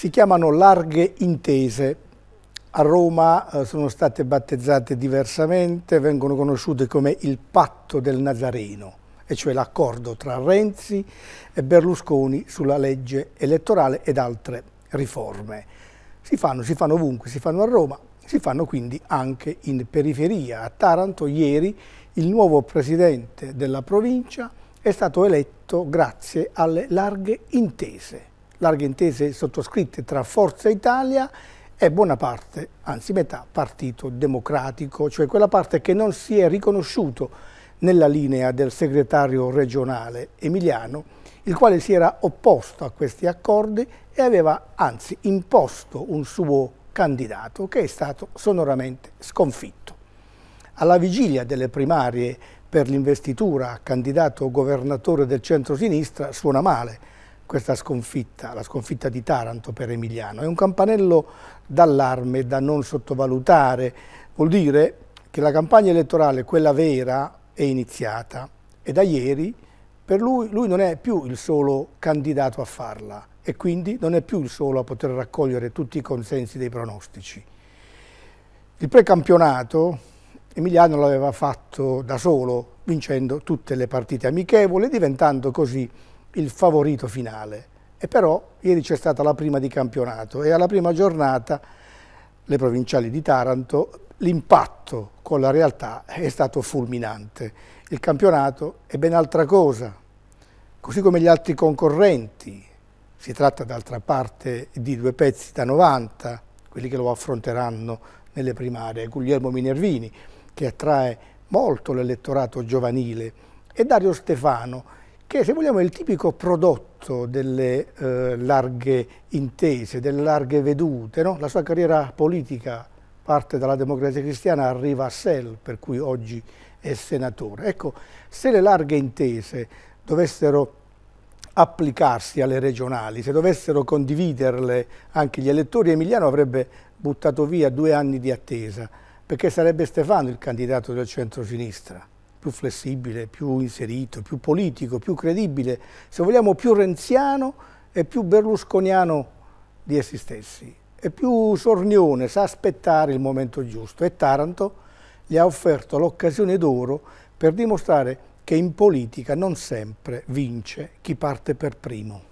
si chiamano larghe intese. A Roma eh, sono state battezzate diversamente, vengono conosciute come il patto del Nazareno, e cioè l'accordo tra Renzi e Berlusconi sulla legge elettorale ed altre riforme. Si fanno, si fanno ovunque, si fanno a Roma, si fanno quindi anche in periferia. A Taranto ieri il nuovo presidente della provincia è stato eletto grazie alle larghe intese larghe intese sottoscritte tra Forza Italia e buona parte, anzi metà, Partito Democratico, cioè quella parte che non si è riconosciuto nella linea del segretario regionale Emiliano, il quale si era opposto a questi accordi e aveva anzi imposto un suo candidato che è stato sonoramente sconfitto. Alla vigilia delle primarie per l'investitura a candidato governatore del centro-sinistra suona male, questa sconfitta, la sconfitta di Taranto per Emiliano. È un campanello d'allarme da non sottovalutare, vuol dire che la campagna elettorale, quella vera, è iniziata e da ieri per lui, lui non è più il solo candidato a farla e quindi non è più il solo a poter raccogliere tutti i consensi dei pronostici. Il precampionato Emiliano l'aveva fatto da solo, vincendo tutte le partite amichevoli, diventando così il favorito finale. E però ieri c'è stata la prima di campionato e alla prima giornata le provinciali di Taranto, l'impatto con la realtà è stato fulminante. Il campionato è ben altra cosa, così come gli altri concorrenti. Si tratta d'altra parte di due pezzi da 90, quelli che lo affronteranno nelle primarie. Guglielmo Minervini, che attrae molto l'elettorato giovanile, e Dario Stefano, che se vogliamo è il tipico prodotto delle eh, larghe intese, delle larghe vedute. No? La sua carriera politica parte dalla democrazia cristiana, arriva a Sel, per cui oggi è senatore. Ecco, se le larghe intese dovessero applicarsi alle regionali, se dovessero condividerle anche gli elettori, Emiliano avrebbe buttato via due anni di attesa, perché sarebbe Stefano il candidato del centro-sinistra più flessibile, più inserito, più politico, più credibile, se vogliamo più renziano e più berlusconiano di essi stessi. E più sornione, sa aspettare il momento giusto e Taranto gli ha offerto l'occasione d'oro per dimostrare che in politica non sempre vince chi parte per primo.